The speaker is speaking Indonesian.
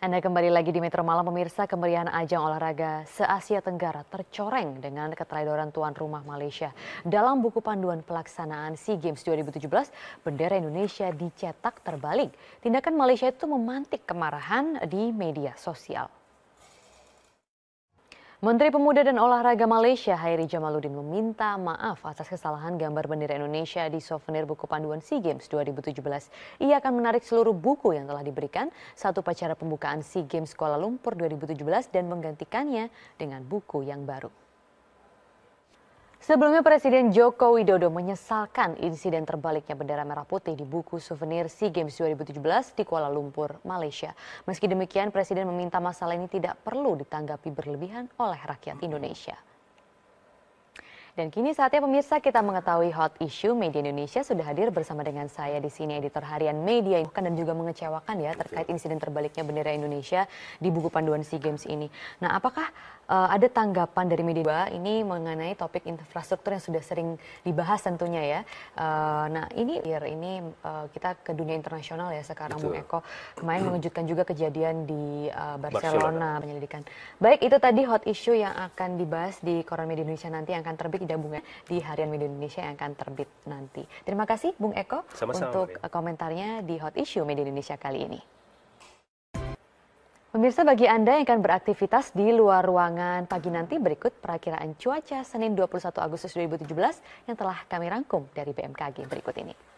Anda kembali lagi di Metro Malam pemirsa kemeriahan ajang olahraga se-Asia Tenggara tercoreng dengan keteledoran tuan rumah Malaysia. Dalam buku panduan pelaksanaan SEA Games 2017, bendera Indonesia dicetak terbalik. Tindakan Malaysia itu memantik kemarahan di media sosial. Menteri Pemuda dan Olahraga Malaysia Hairi Jamaluddin meminta maaf atas kesalahan gambar bendera Indonesia di souvenir buku panduan SEA Games 2017. Ia akan menarik seluruh buku yang telah diberikan satu upacara pembukaan SEA Games Kuala Lumpur 2017 dan menggantikannya dengan buku yang baru. Sebelumnya Presiden Joko Widodo menyesalkan insiden terbaliknya bendera merah putih di buku souvenir SEA Games 2017 di Kuala Lumpur, Malaysia. Meski demikian, Presiden meminta masalah ini tidak perlu ditanggapi berlebihan oleh rakyat Indonesia. Dan kini saatnya pemirsa kita mengetahui hot issue media Indonesia sudah hadir bersama dengan saya di sini editor harian media yang bukan dan juga mengecewakan ya terkait insiden terbaliknya bendera Indonesia di buku panduan SEA Games ini. Nah, apakah uh, ada tanggapan dari media ini mengenai topik infrastruktur yang sudah sering dibahas tentunya ya. Uh, nah, ini ini uh, kita ke dunia internasional ya sekarang Betul. Bung Eko. Kemarin mengejutkan juga kejadian di uh, Barcelona, Barcelona penyelidikan. Baik, itu tadi hot issue yang akan dibahas di Koran Media Indonesia nanti yang akan terbit gabungan ya di Harian Media Indonesia yang akan terbit nanti. Terima kasih Bung Eko Sama-sama, untuk Maria. komentarnya di Hot Issue Media Indonesia kali ini. Pemirsa bagi Anda yang akan beraktivitas di luar ruangan pagi nanti berikut perakiraan cuaca Senin 21 Agustus 2017 yang telah kami rangkum dari BMKG berikut ini.